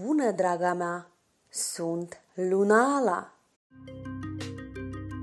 Bună, draga mea! Sunt Lunala!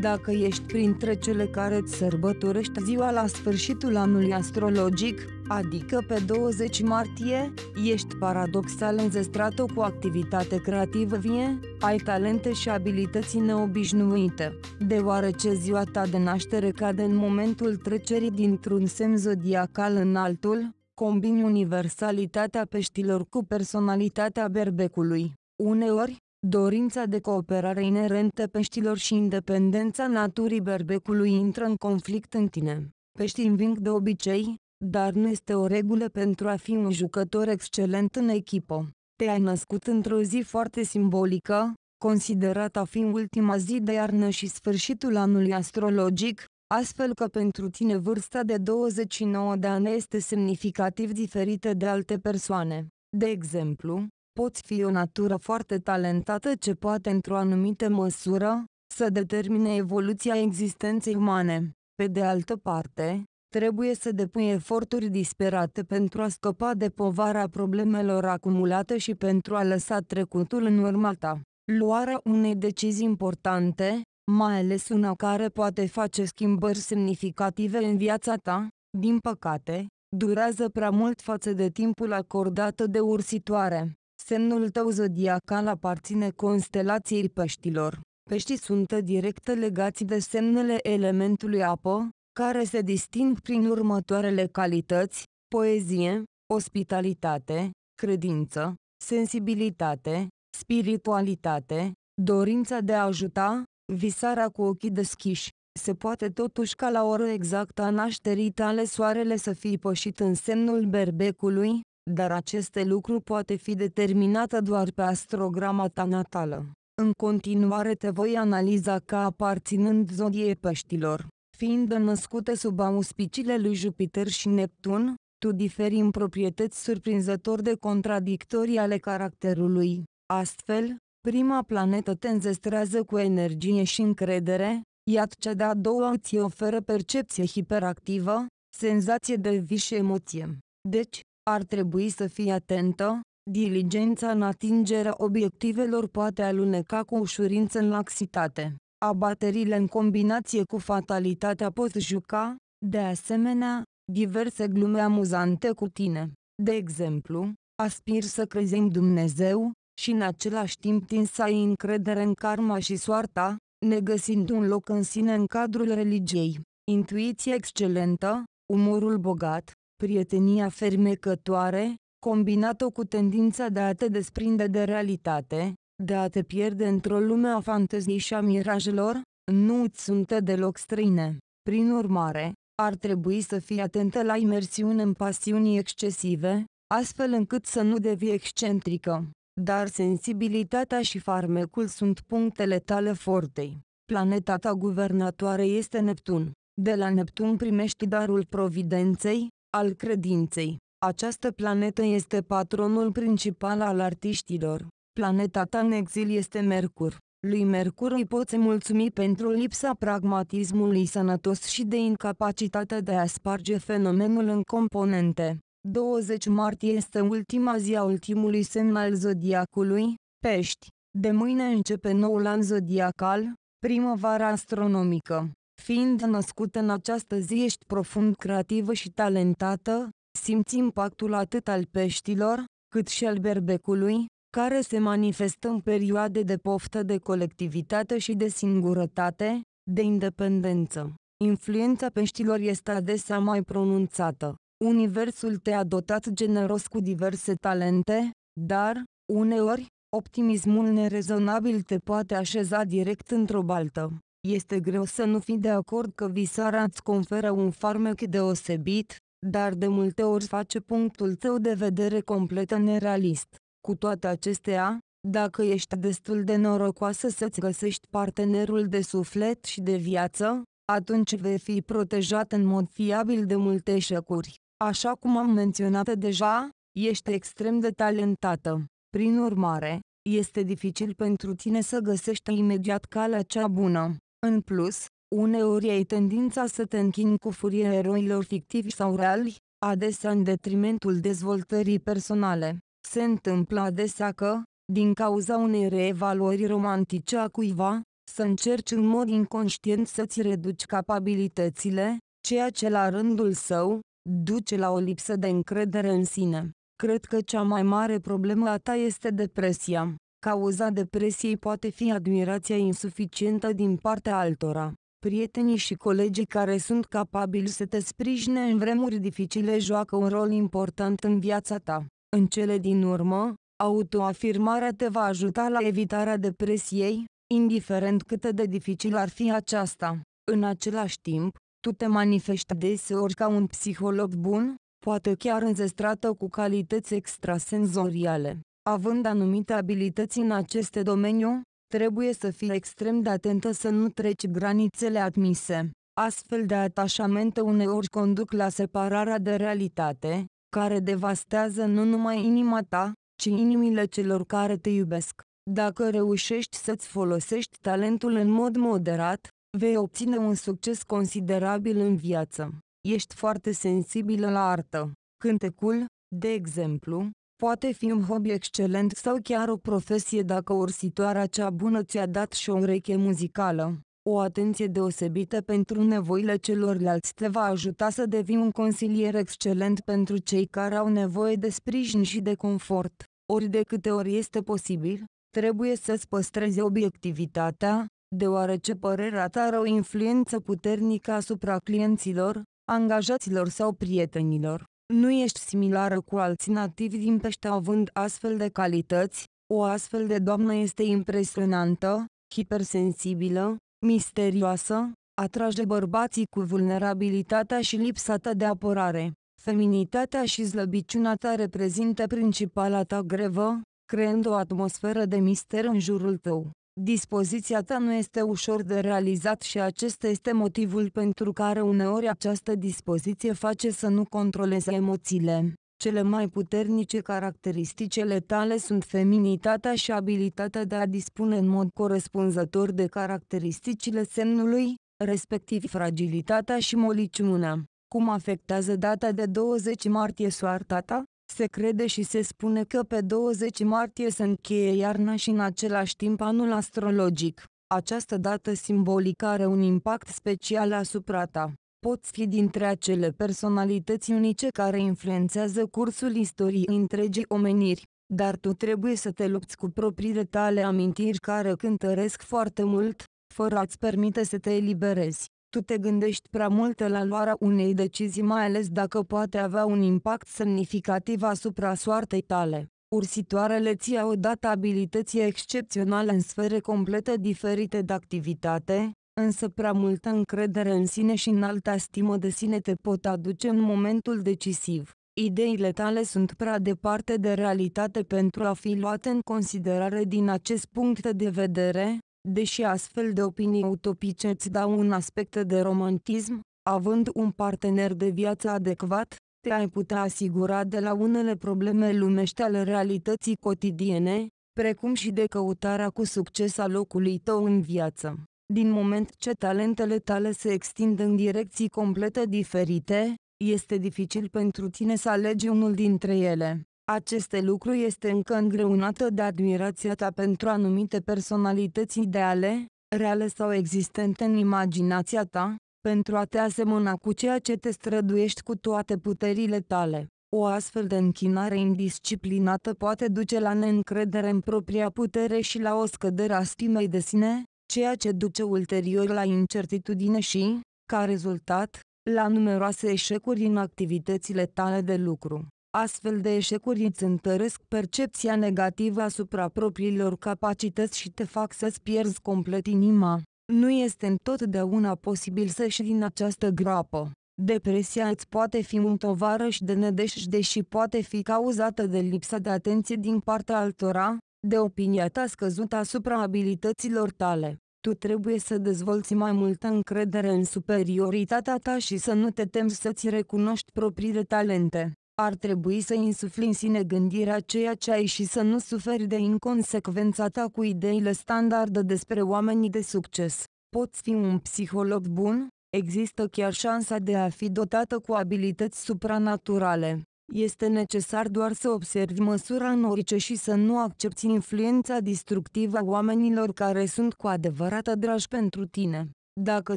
Dacă ești printre cele care îți sărbătorești ziua la sfârșitul anului astrologic, adică pe 20 martie, ești paradoxal înzestrat cu activitate creativă vie, ai talente și abilități neobișnuite, deoarece ziua ta de naștere cade în momentul trecerii dintr-un semn zodiacal în altul, combini universalitatea peștilor cu personalitatea berbecului. Uneori, dorința de cooperare inerentă peștilor și independența naturii berbecului intră în conflict în tine. Peștii înving de obicei, dar nu este o regulă pentru a fi un jucător excelent în echipă. Te-ai născut într-o zi foarte simbolică, considerată a fi ultima zi de iarnă și sfârșitul anului astrologic, astfel că pentru tine vârsta de 29 de ani este semnificativ diferită de alte persoane. De exemplu, poți fi o natură foarte talentată ce poate într-o anumită măsură să determine evoluția existenței umane. Pe de altă parte, trebuie să depui eforturi disperate pentru a scăpa de povara problemelor acumulate și pentru a lăsa trecutul în urma ta. Luarea unei decizii importante, mai ales una care poate face schimbări semnificative în viața ta, din păcate, durează prea mult față de timpul acordat de ursitoare. Semnul tău zodiacal aparține constelației peștilor. Peștii sunt direct legați de semnele elementului apă, care se disting prin următoarele calități, poezie, ospitalitate, credință, sensibilitate, spiritualitate, dorința de a ajuta, visarea cu ochii deschiși. Se poate totuși ca la ora exactă a nașterii tale soarele să fie pășit în semnul berbecului, dar aceste lucru poate fi determinată doar pe astrograma ta natală. În continuare te voi analiza ca aparținând zodiei peștilor. Fiind născute sub auspiciile lui Jupiter și Neptun, tu diferi în proprietăți surprinzător de contradictorii ale caracterului. Astfel, Prima planetă te înzestrează cu energie și încredere, Iată cea de-a doua îți oferă percepție hiperactivă, senzație de vis și emoție. Deci, ar trebui să fii atentă, diligența în atingerea obiectivelor poate aluneca cu ușurință în laxitate. Abaterile în combinație cu fatalitatea pot juca, de asemenea, diverse glume amuzante cu tine. De exemplu, aspir să crezi în Dumnezeu, și în același timp tin să ai încredere în karma și soarta, negăsind un loc în sine în cadrul religiei. Intuiție excelentă, umorul bogat, prietenia fermecătoare, combinat cu tendința de a te desprinde de realitate, de a te pierde într-o lume a fanteziei și a mirajelor, nu îți sunt deloc străine. Prin urmare, ar trebui să fii atentă la imersiune în pasiuni excesive, astfel încât să nu devii excentrică dar sensibilitatea și farmecul sunt punctele tale fortei. Planeta ta guvernatoare este Neptun. De la Neptun primești darul providenței, al credinței. Această planetă este patronul principal al artiștilor. Planeta ta în exil este Mercur. Lui Mercur îi poți mulțumi pentru lipsa pragmatismului sănătos și de incapacitatea de a sparge fenomenul în componente. 20 martie este ultima zi a ultimului semn al zodiacului, pești. De mâine începe noul an zodiacal, primăvara astronomică. Fiind născută în această zi ești profund creativă și talentată, simți impactul atât al peștilor, cât și al berbecului, care se manifestă în perioade de poftă de colectivitate și de singurătate, de independență. Influența peștilor este adesea mai pronunțată. Universul te-a dotat generos cu diverse talente, dar, uneori, optimismul nerezonabil te poate așeza direct într-o baltă. Este greu să nu fii de acord că visarea îți conferă un farmec deosebit, dar de multe ori face punctul tău de vedere complet nerealist. Cu toate acestea, dacă ești destul de norocoasă să-ți găsești partenerul de suflet și de viață, atunci vei fi protejat în mod fiabil de multe eșecuri. Așa cum am menționat deja, ești extrem de talentată. Prin urmare, este dificil pentru tine să găsești imediat calea cea bună. În plus, uneori ai tendința să te închini cu furie eroilor fictivi sau reali, adesea în detrimentul dezvoltării personale. Se întâmplă adesea că, din cauza unei reevaluări romantice a cuiva, să încerci în mod inconștient să-ți reduci capabilitățile, ceea ce la rândul său, duce la o lipsă de încredere în sine. Cred că cea mai mare problemă a ta este depresia. Cauza depresiei poate fi admirația insuficientă din partea altora. Prietenii și colegii care sunt capabili să te sprijine în vremuri dificile joacă un rol important în viața ta. În cele din urmă, autoafirmarea te va ajuta la evitarea depresiei, indiferent cât de dificil ar fi aceasta. În același timp, tu te manifesti deseori ca un psiholog bun, poate chiar înzestrată cu calități extrasenzoriale. Având anumite abilități în aceste domeniu, trebuie să fii extrem de atentă să nu treci granițele admise. Astfel de atașamente uneori conduc la separarea de realitate, care devastează nu numai inima ta, ci inimile celor care te iubesc. Dacă reușești să-ți folosești talentul în mod moderat, Vei obține un succes considerabil în viață. Ești foarte sensibilă la artă. Cântecul, de exemplu, poate fi un hobby excelent sau chiar o profesie dacă ursitoarea cea bună ți-a dat și o ureche muzicală. O atenție deosebită pentru nevoile celorlalți te va ajuta să devii un consilier excelent pentru cei care au nevoie de sprijin și de confort. Ori de câte ori este posibil, trebuie să-ți păstrezi obiectivitatea, deoarece părerea ta are o influență puternică asupra clienților, angajaților sau prietenilor. Nu ești similară cu alții nativi din pește având astfel de calități, o astfel de doamnă este impresionantă, hipersensibilă, misterioasă, atrage bărbații cu vulnerabilitatea și lipsa ta de apărare. Feminitatea și zlăbiciunea ta reprezintă principala ta grevă, creând o atmosferă de mister în jurul tău. Dispoziția ta nu este ușor de realizat și acesta este motivul pentru care uneori această dispoziție face să nu controleze emoțiile. Cele mai puternice caracteristicele tale sunt feminitatea și abilitatea de a dispune în mod corespunzător de caracteristicile semnului, respectiv fragilitatea și moliciunea. Cum afectează data de 20 martie soarta ta? Se crede și se spune că pe 20 martie se încheie iarna și în același timp anul astrologic. Această dată simbolică are un impact special asupra ta. Poți fi dintre acele personalități unice care influențează cursul istoriei întregii omeniri, dar tu trebuie să te lupți cu propriile tale amintiri care cântăresc foarte mult, fără a-ți permite să te eliberezi tu te gândești prea mult la luarea unei decizii mai ales dacă poate avea un impact semnificativ asupra soartei tale. Ursitoarele ți au dat abilități excepționale în sfere complete diferite de activitate, însă prea multă încredere în sine și în alta stimă de sine te pot aduce în momentul decisiv. Ideile tale sunt prea departe de realitate pentru a fi luate în considerare din acest punct de vedere, deși astfel de opinii utopice îți dau un aspect de romantism, având un partener de viață adecvat, te-ai putea asigura de la unele probleme lumești ale realității cotidiene, precum și de căutarea cu succes a locului tău în viață. Din moment ce talentele tale se extind în direcții complete diferite, este dificil pentru tine să alegi unul dintre ele. Aceste lucru este încă îngreunată de admirația ta pentru anumite personalități ideale, reale sau existente în imaginația ta, pentru a te asemăna cu ceea ce te străduiești cu toate puterile tale. O astfel de închinare indisciplinată poate duce la neîncredere în propria putere și la o scădere a stimei de sine, ceea ce duce ulterior la incertitudine și, ca rezultat, la numeroase eșecuri în activitățile tale de lucru. Astfel de eșecuri îți întăresc percepția negativă asupra propriilor capacități și te fac să-ți pierzi complet inima. Nu este întotdeauna posibil să ieși din această groapă. Depresia îți poate fi un tovarăș de nedeșde și poate fi cauzată de lipsa de atenție din partea altora, de opinia ta scăzută asupra abilităților tale. Tu trebuie să dezvolți mai multă încredere în superioritatea ta și să nu te temi să-ți recunoști propriile talente. Ar trebui să insufli în sine gândirea ceea ce ai și să nu suferi de inconsecvența ta cu ideile standardă despre oamenii de succes. Poți fi un psiholog bun? Există chiar șansa de a fi dotată cu abilități supranaturale. Este necesar doar să observi măsura orice și să nu accepti influența distructivă a oamenilor care sunt cu adevărat dragi pentru tine. Dacă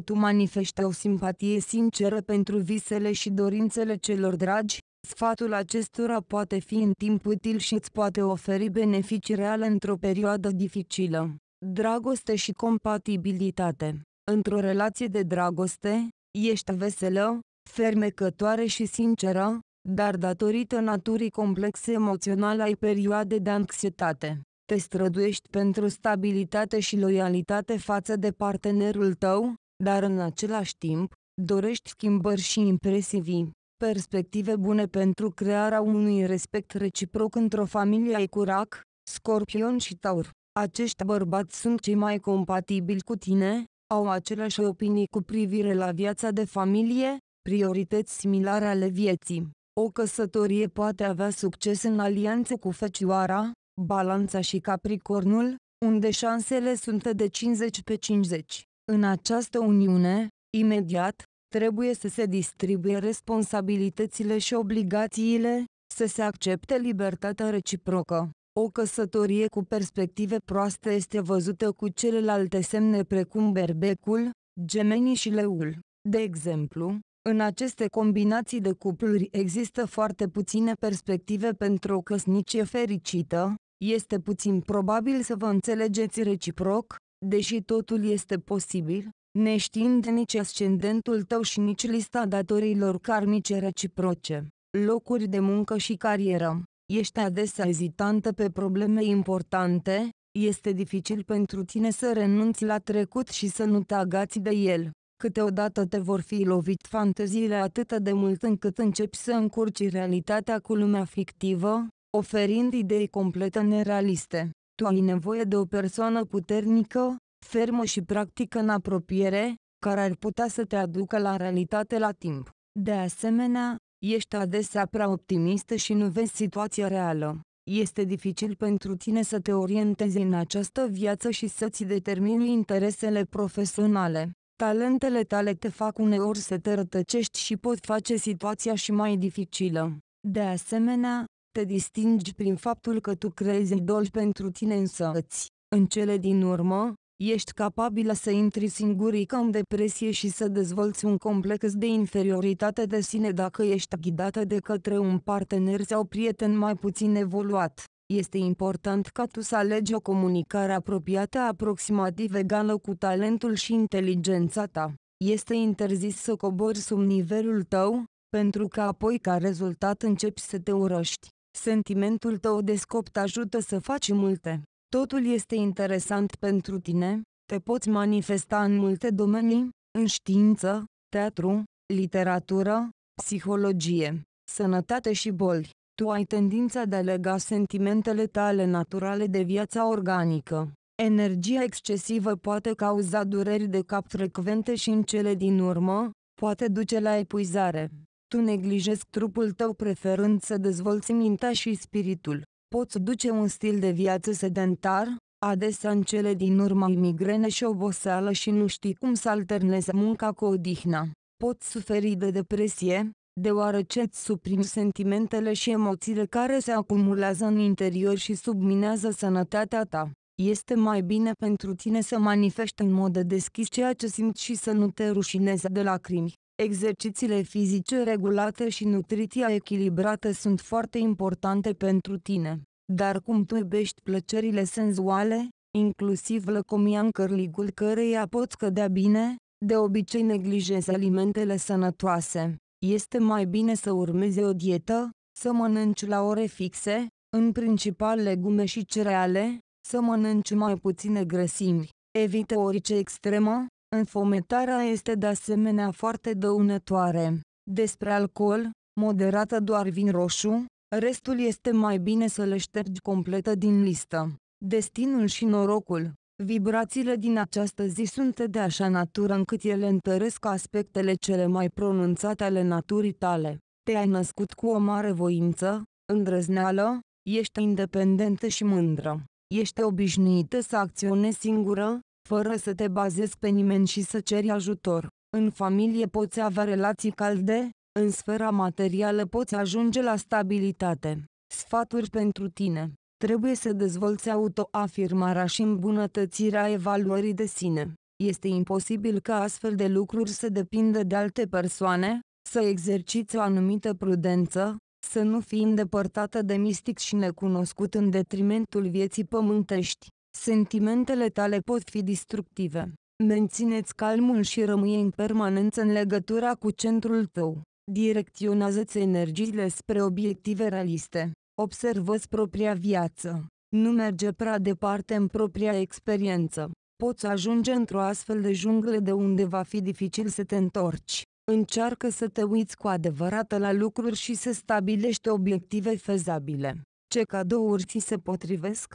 tu manifeste o simpatie sinceră pentru visele și dorințele celor dragi, Sfatul acestora poate fi în timp util și îți poate oferi beneficii reale într-o perioadă dificilă. Dragoste și compatibilitate Într-o relație de dragoste, ești veselă, fermecătoare și sinceră, dar datorită naturii complexe emoționale ai perioade de anxietate. Te străduiești pentru stabilitate și loialitate față de partenerul tău, dar în același timp, dorești schimbări și impresivii. Perspective bune pentru crearea unui respect reciproc într-o familie ai curac, scorpion și taur. Acești bărbați sunt cei mai compatibili cu tine, au aceleași opinii cu privire la viața de familie, priorități similare ale vieții. O căsătorie poate avea succes în alianță cu Fecioara, Balanța și Capricornul, unde șansele sunt de 50 pe 50. În această uniune, imediat, trebuie să se distribuie responsabilitățile și obligațiile, să se accepte libertatea reciprocă. O căsătorie cu perspective proaste este văzută cu celelalte semne precum berbecul, gemenii și leul. De exemplu, în aceste combinații de cupluri există foarte puține perspective pentru o căsnicie fericită, este puțin probabil să vă înțelegeți reciproc, deși totul este posibil, neștiind nici ascendentul tău și nici lista datorilor karmice reciproce, locuri de muncă și carieră. Ești adesea ezitantă pe probleme importante, este dificil pentru tine să renunți la trecut și să nu te agați de el. Câteodată te vor fi lovit fanteziile atât de mult încât începi să încurci realitatea cu lumea fictivă, oferind idei complet nerealiste. Tu ai nevoie de o persoană puternică, fermă și practică în apropiere, care ar putea să te aducă la realitate la timp. De asemenea, ești adesea prea optimistă și nu vezi situația reală. Este dificil pentru tine să te orientezi în această viață și să-ți determini interesele profesionale. Talentele tale te fac uneori să te rătăcești și pot face situația și mai dificilă. De asemenea, te distingi prin faptul că tu creezi idoli pentru tine însăți. În cele din urmă, ești capabilă să intri singurică în depresie și să dezvolți un complex de inferioritate de sine dacă ești ghidată de către un partener sau prieten mai puțin evoluat. Este important ca tu să alegi o comunicare apropiată aproximativ egală cu talentul și inteligența ta. Este interzis să cobori sub nivelul tău, pentru că apoi ca rezultat începi să te urăști. Sentimentul tău de scop te ajută să faci multe. Totul este interesant pentru tine, te poți manifesta în multe domenii, în știință, teatru, literatură, psihologie, sănătate și boli. Tu ai tendința de a lega sentimentele tale naturale de viața organică. Energia excesivă poate cauza dureri de cap frecvente și în cele din urmă, poate duce la epuizare. Tu neglijezi trupul tău preferând să dezvolți mintea și spiritul poți duce un stil de viață sedentar, adesea în cele din urmă migrene și oboseală și nu știi cum să alternezi munca cu odihna. Poți suferi de depresie, deoarece îți suprimi sentimentele și emoțiile care se acumulează în interior și subminează sănătatea ta. Este mai bine pentru tine să manifeste în mod deschis ceea ce simți și să nu te rușinezi de lacrimi. Exercițiile fizice regulate și nutriția echilibrată sunt foarte importante pentru tine, dar cum tu iubești plăcerile senzuale, inclusiv lăcomia în cărligul căreia poți cădea bine, de obicei neglijezi alimentele sănătoase. Este mai bine să urmezi o dietă, să mănânci la ore fixe, în principal legume și cereale, să mănânci mai puține grăsimi, evită orice extremă, Înfometarea este de asemenea foarte dăunătoare. Despre alcool, moderată doar vin roșu, restul este mai bine să le ștergi completă din listă. Destinul și norocul Vibrațiile din această zi sunt de așa natură încât ele întăresc aspectele cele mai pronunțate ale naturii tale. Te-ai născut cu o mare voință, îndrăzneală, ești independentă și mândră. Ești obișnuită să acționezi singură, fără să te bazezi pe nimeni și să ceri ajutor. În familie poți avea relații calde, în sfera materială poți ajunge la stabilitate. Sfaturi pentru tine. Trebuie să dezvolți autoafirmarea și îmbunătățirea evaluării de sine. Este imposibil ca astfel de lucruri să depindă de alte persoane, să exerciți o anumită prudență, să nu fii îndepărtată de mistic și necunoscut în detrimentul vieții pământești. Sentimentele tale pot fi destructive. Mențineți calmul și rămâi în permanență în legătura cu centrul tău. Direcționează-ți energiile spre obiective realiste. Observă-ți propria viață. Nu merge prea departe în propria experiență. Poți ajunge într-o astfel de junglă de unde va fi dificil să te întorci. Încearcă să te uiți cu adevărat la lucruri și să stabilești obiective fezabile. Ce cadouri ți se potrivesc?